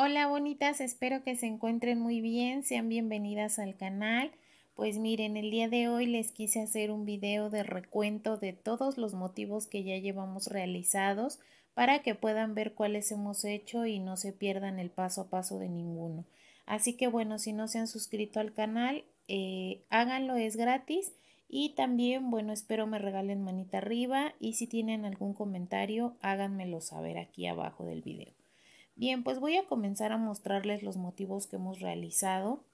Hola bonitas, espero que se encuentren muy bien, sean bienvenidas al canal. Pues miren, el día de hoy les quise hacer un video de recuento de todos los motivos que ya llevamos realizados para que puedan ver cuáles hemos hecho y no se pierdan el paso a paso de ninguno. Así que bueno, si no se han suscrito al canal, eh, háganlo, es gratis. Y también, bueno, espero me regalen manita arriba y si tienen algún comentario, háganmelo saber aquí abajo del video. Bien, pues voy a comenzar a mostrarles los motivos que hemos realizado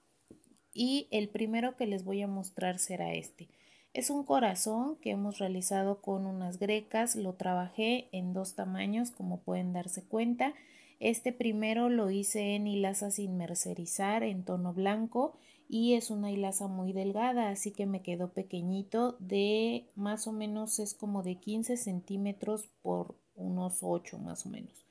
y el primero que les voy a mostrar será este. Es un corazón que hemos realizado con unas grecas, lo trabajé en dos tamaños como pueden darse cuenta. Este primero lo hice en hilaza sin mercerizar en tono blanco y es una hilaza muy delgada así que me quedó pequeñito de más o menos es como de 15 centímetros por unos 8 más o menos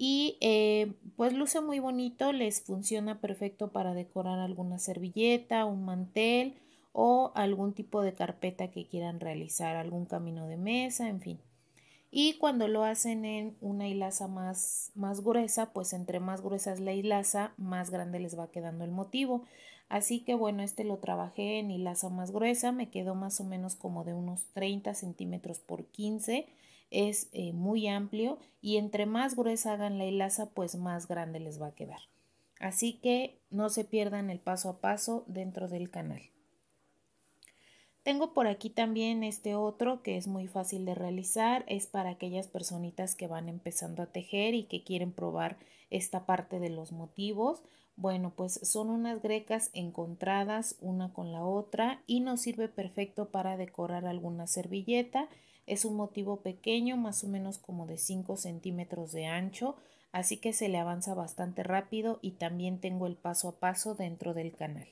y eh, pues luce muy bonito, les funciona perfecto para decorar alguna servilleta, un mantel o algún tipo de carpeta que quieran realizar, algún camino de mesa, en fin. Y cuando lo hacen en una hilaza más, más gruesa, pues entre más gruesa es la hilaza, más grande les va quedando el motivo. Así que bueno, este lo trabajé en hilaza más gruesa, me quedó más o menos como de unos 30 centímetros por 15 centímetros es eh, muy amplio y entre más gruesa hagan la hilaza, pues más grande les va a quedar. Así que no se pierdan el paso a paso dentro del canal. Tengo por aquí también este otro que es muy fácil de realizar, es para aquellas personitas que van empezando a tejer y que quieren probar esta parte de los motivos bueno, pues son unas grecas encontradas una con la otra y nos sirve perfecto para decorar alguna servilleta. Es un motivo pequeño, más o menos como de 5 centímetros de ancho, así que se le avanza bastante rápido y también tengo el paso a paso dentro del canal.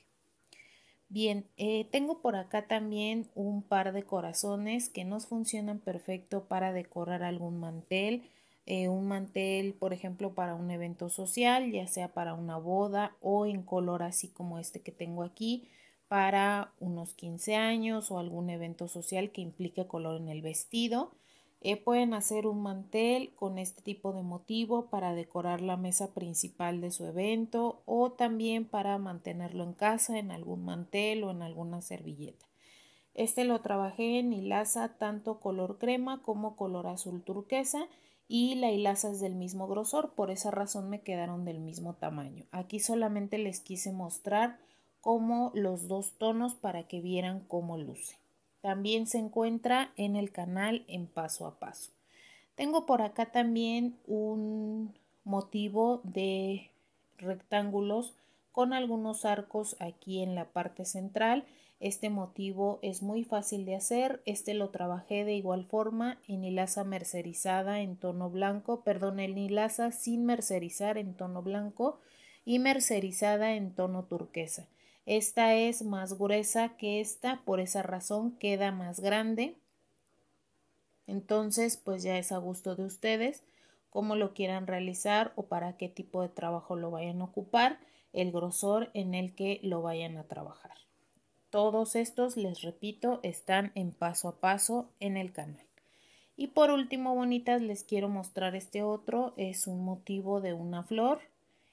Bien, eh, tengo por acá también un par de corazones que nos funcionan perfecto para decorar algún mantel, eh, un mantel, por ejemplo, para un evento social, ya sea para una boda o en color así como este que tengo aquí, para unos 15 años o algún evento social que implique color en el vestido. Eh, pueden hacer un mantel con este tipo de motivo para decorar la mesa principal de su evento o también para mantenerlo en casa en algún mantel o en alguna servilleta. Este lo trabajé en hilaza tanto color crema como color azul turquesa y la hilaza es del mismo grosor, por esa razón me quedaron del mismo tamaño. Aquí solamente les quise mostrar como los dos tonos para que vieran cómo luce. También se encuentra en el canal en paso a paso. Tengo por acá también un motivo de rectángulos con algunos arcos aquí en la parte central este motivo es muy fácil de hacer, este lo trabajé de igual forma en hilaza mercerizada en tono blanco, perdón, en hilaza sin mercerizar en tono blanco y mercerizada en tono turquesa. Esta es más gruesa que esta, por esa razón queda más grande. Entonces, pues ya es a gusto de ustedes cómo lo quieran realizar o para qué tipo de trabajo lo vayan a ocupar, el grosor en el que lo vayan a trabajar. Todos estos, les repito, están en paso a paso en el canal. Y por último, bonitas, les quiero mostrar este otro. Es un motivo de una flor.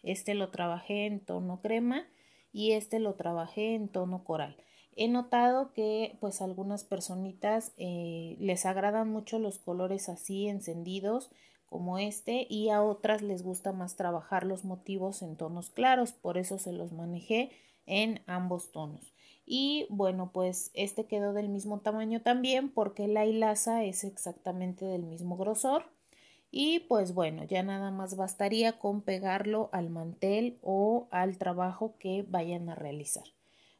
Este lo trabajé en tono crema y este lo trabajé en tono coral. He notado que pues algunas personitas eh, les agradan mucho los colores así encendidos como este y a otras les gusta más trabajar los motivos en tonos claros, por eso se los manejé en ambos tonos. Y bueno, pues este quedó del mismo tamaño también porque la hilaza es exactamente del mismo grosor. Y pues bueno, ya nada más bastaría con pegarlo al mantel o al trabajo que vayan a realizar.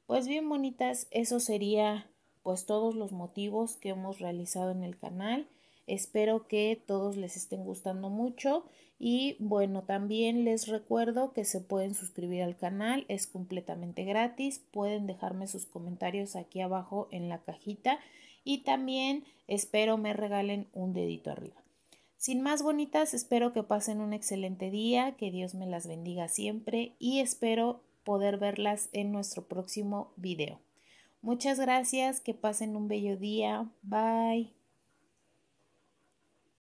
Pues bien bonitas, eso sería pues todos los motivos que hemos realizado en el canal. Espero que todos les estén gustando mucho y bueno, también les recuerdo que se pueden suscribir al canal, es completamente gratis, pueden dejarme sus comentarios aquí abajo en la cajita y también espero me regalen un dedito arriba. Sin más bonitas, espero que pasen un excelente día, que Dios me las bendiga siempre y espero poder verlas en nuestro próximo video. Muchas gracias, que pasen un bello día, bye.